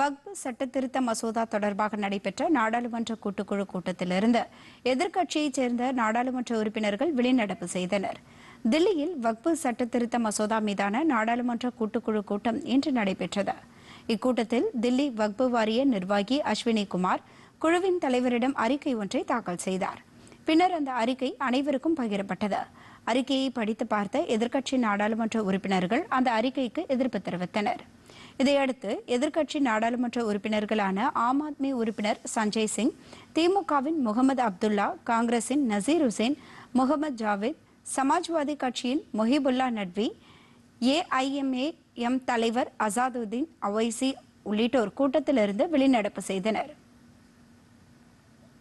வக்பு சட்டத்திருத்த மசோதா தொடர்பாக நடைபெற்ற நாடாளுமன்ற கூட்டுக்குழு கூட்டத்திலிருந்து எதிர்க்கட்சியைச் சேர்ந்த நாடாளுமன்ற உறுப்பினர்கள் வெளிநடப்பு செய்தனர் தில்லியில் வக்பு சட்டத்திருத்த மசோதா மீதான நாடாளுமன்ற கூட்டுக்குழு கூட்டம் இன்று நடைபெற்றது இக்கூட்டத்தில் தில்லி வக்பு வாரிய நிர்வாகி அஸ்வினி குமார் குழுவின் தலைவரிடம் அறிக்கை ஒன்றை தாக்கல் செய்தார் பின்னர் அந்த அறிக்கை அனைவருக்கும் பகிரப்பட்டது அறிக்கையை படித்து பார்த்த எதிர்க்கட்சி நாடாளுமன்ற உறுப்பினர்கள் அந்த அறிக்கைக்கு எதிர்ப்பு தெரிவித்தனர் இதையடுத்து எதிர்க்கட்சி நாடாளுமன்ற உறுப்பினர்களான ஆம் ஆத்மி உறுப்பினர் சஞ்சய் சிங் திமுகவின் முகமது அப்துல்லா காங்கிரசின் நசீர் ஹுசேன் முகமது ஜாவேத் சமாஜ்வாதி கட்சியின் மொஹிபுல்லா நட்வி ஏஐஎம்ஏ எம் தலைவர் அசாதுதீன் அவைசி உள்ளிட்டோர் கூட்டத்திலிருந்து வெளிநடப்பு செய்தனர்